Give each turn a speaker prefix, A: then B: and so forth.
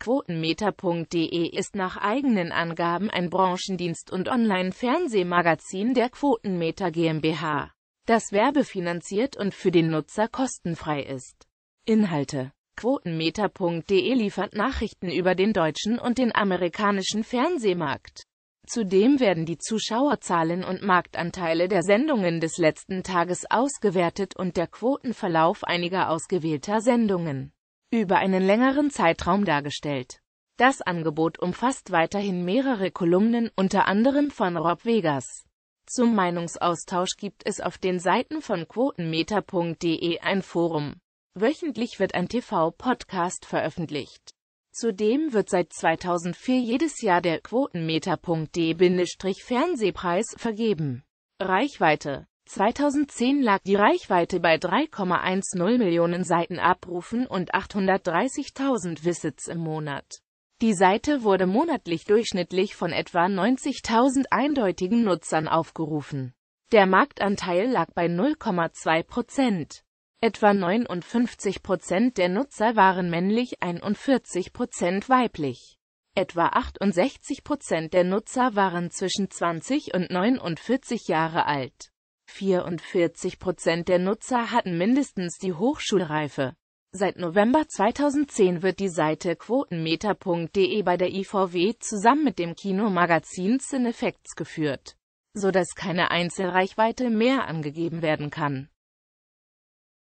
A: Quotenmeter.de ist nach eigenen Angaben ein Branchendienst und Online-Fernsehmagazin der Quotenmeter GmbH, das werbefinanziert und für den Nutzer kostenfrei ist. Inhalte Quotenmeter.de liefert Nachrichten über den deutschen und den amerikanischen Fernsehmarkt. Zudem werden die Zuschauerzahlen und Marktanteile der Sendungen des letzten Tages ausgewertet und der Quotenverlauf einiger ausgewählter Sendungen über einen längeren Zeitraum dargestellt. Das Angebot umfasst weiterhin mehrere Kolumnen, unter anderem von Rob Vegas. Zum Meinungsaustausch gibt es auf den Seiten von quotenmeter.de ein Forum. Wöchentlich wird ein TV-Podcast veröffentlicht. Zudem wird seit 2004 jedes Jahr der Quotenmeter.de-Fernsehpreis vergeben. Reichweite 2010 lag die Reichweite bei 3,10 Millionen Seiten abrufen und 830.000 Visits im Monat. Die Seite wurde monatlich durchschnittlich von etwa 90.000 eindeutigen Nutzern aufgerufen. Der Marktanteil lag bei 0,2 Prozent. Etwa 59 Prozent der Nutzer waren männlich, 41 Prozent weiblich. Etwa 68 Prozent der Nutzer waren zwischen 20 und 49 Jahre alt. 44 Prozent der Nutzer hatten mindestens die Hochschulreife. Seit November 2010 wird die Seite quotenmeter.de bei der IVW zusammen mit dem Kinomagazin Cineffects geführt, so dass keine Einzelreichweite mehr angegeben werden kann.